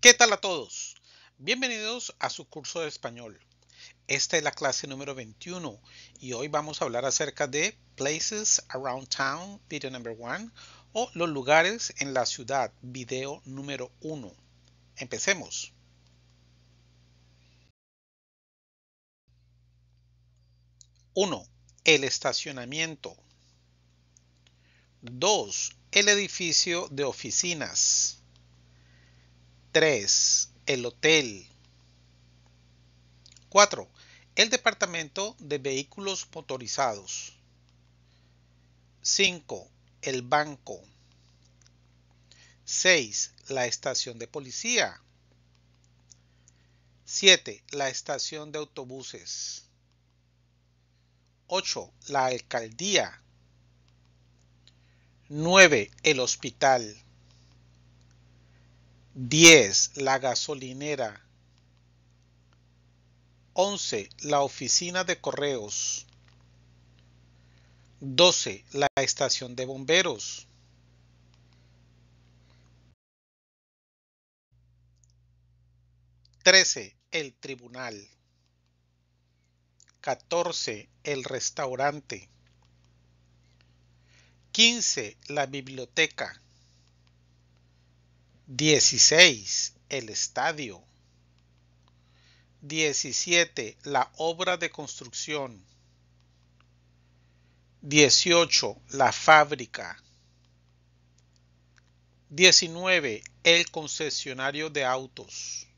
¿Qué tal a todos? Bienvenidos a su curso de español. Esta es la clase número 21 y hoy vamos a hablar acerca de Places Around Town, video number one, o los lugares en la ciudad, video número 1. Empecemos. 1. El estacionamiento. 2. El edificio de oficinas. 3. El hotel. 4. El departamento de vehículos motorizados. 5. El banco. 6. La estación de policía. 7. La estación de autobuses. 8. La alcaldía. 9. El hospital. 10. La gasolinera. 11. La oficina de correos. 12. La estación de bomberos. 13. El tribunal. 14. El restaurante. 15. La biblioteca. 16. El estadio. 17. La obra de construcción. 18. La fábrica. 19. El concesionario de autos.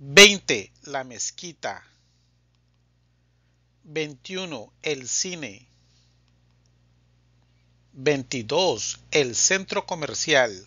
20. La mezquita. 21. El cine. 22. El centro comercial.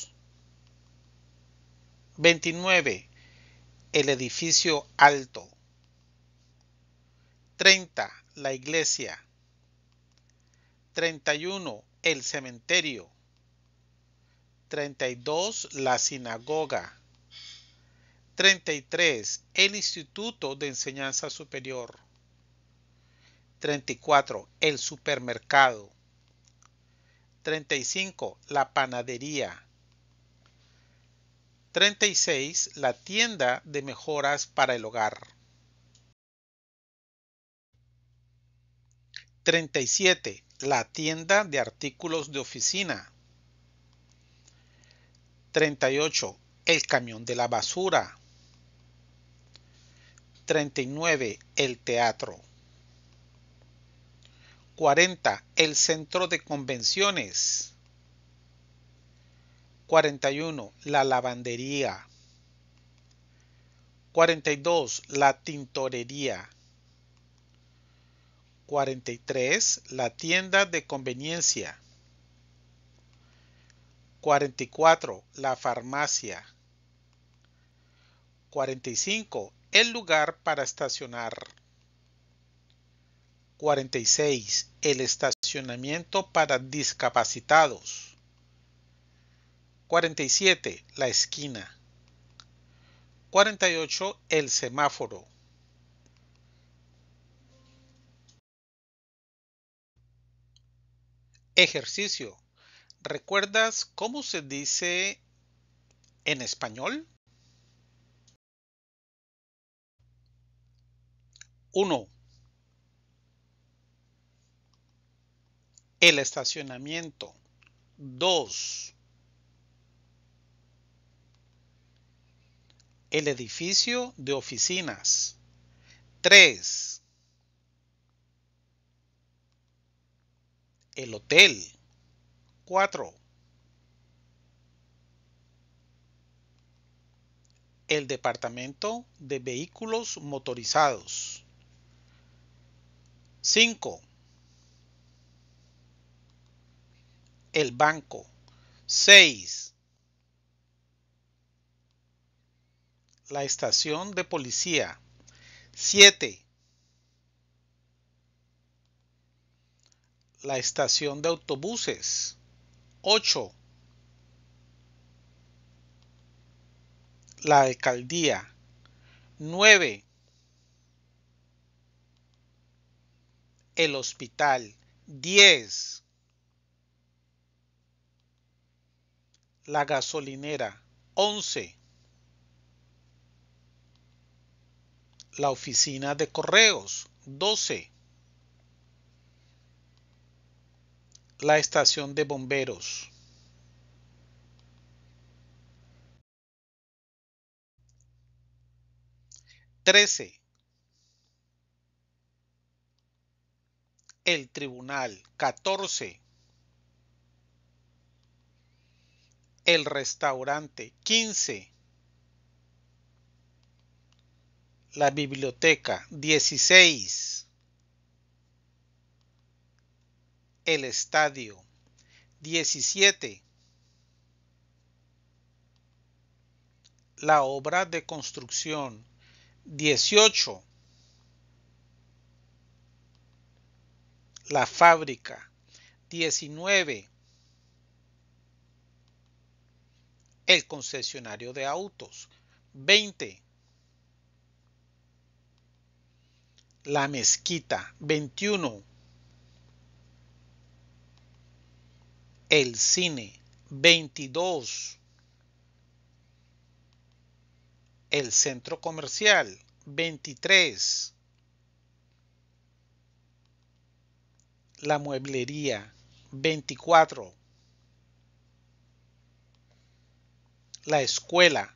29. El edificio alto. 30. La iglesia. 31. El cementerio. 32. La sinagoga. 33. El Instituto de Enseñanza Superior. 34. El supermercado. 35. La panadería. 36. La tienda de mejoras para el hogar. 37. La tienda de artículos de oficina. 38. El camión de la basura. 39. El teatro. 40. El centro de convenciones. 41. La lavandería. 42. La tintorería. 43. La tienda de conveniencia. 44. La farmacia. 45. El lugar para estacionar. 46. El estacionamiento para discapacitados. 47. La esquina. 48. El semáforo. Ejercicio. ¿Recuerdas cómo se dice en español? 1. El estacionamiento. 2. el edificio de oficinas. 3. El hotel. 4. El departamento de vehículos motorizados. 5. El banco. 6. la estación de policía. 7. La estación de autobuses. 8. La alcaldía. 9. El hospital. 10. La gasolinera. 11. la oficina de correos. 12. La estación de bomberos. 13. El tribunal. 14. El restaurante. 15. la biblioteca. 16. El estadio. 17. La obra de construcción. 18. La fábrica. 19. El concesionario de autos. 20. La mezquita. 21. El cine. 22. El centro comercial. 23. La mueblería. 24. La escuela.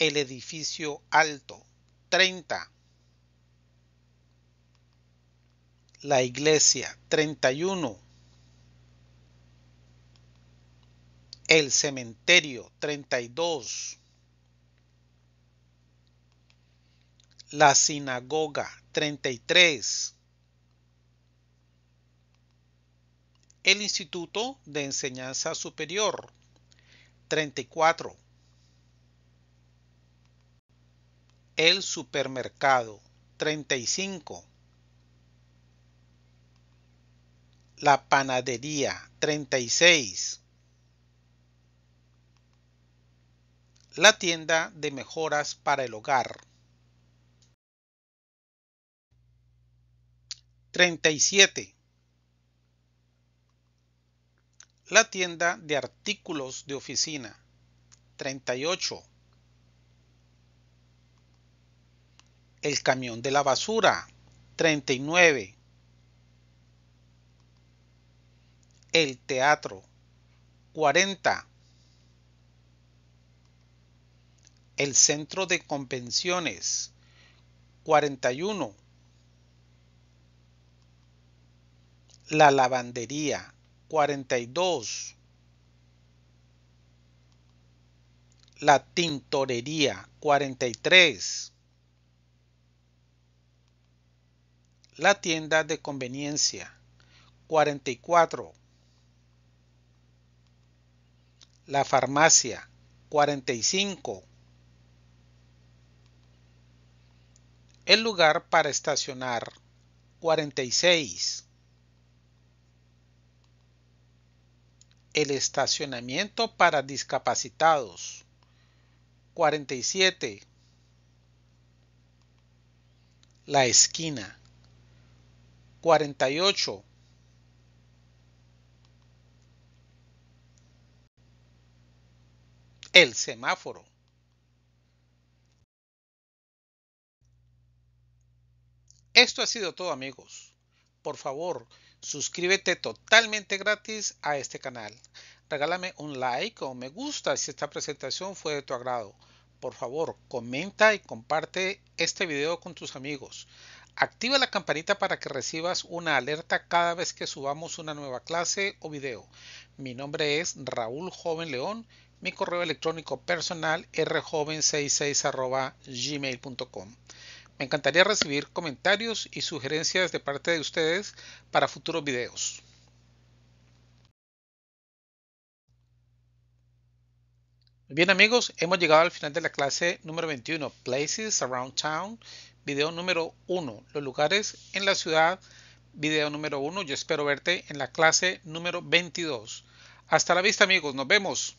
el edificio alto. 30. La iglesia. 31. El cementerio. 32. La sinagoga. 33. El Instituto de Enseñanza Superior. 34. el supermercado. 35. La panadería. 36. La tienda de mejoras para el hogar. 37. La tienda de artículos de oficina. 38. El camión de la basura. 39. El teatro. 40. El centro de convenciones. 41. La lavandería. 42. La tintorería. 43 La tienda de conveniencia. 44. La farmacia. 45. El lugar para estacionar. 46. El estacionamiento para discapacitados. 47. La esquina. 48. El semáforo. Esto ha sido todo amigos. Por favor, suscríbete totalmente gratis a este canal. Regálame un like o me gusta si esta presentación fue de tu agrado por favor comenta y comparte este video con tus amigos. Activa la campanita para que recibas una alerta cada vez que subamos una nueva clase o video. Mi nombre es Raúl Joven León, mi correo electrónico personal rjoven66@gmail.com. Me encantaría recibir comentarios y sugerencias de parte de ustedes para futuros videos. Bien amigos, hemos llegado al final de la clase número 21, Places Around Town, video número 1, los lugares en la ciudad, video número 1. Yo espero verte en la clase número 22. Hasta la vista amigos, nos vemos.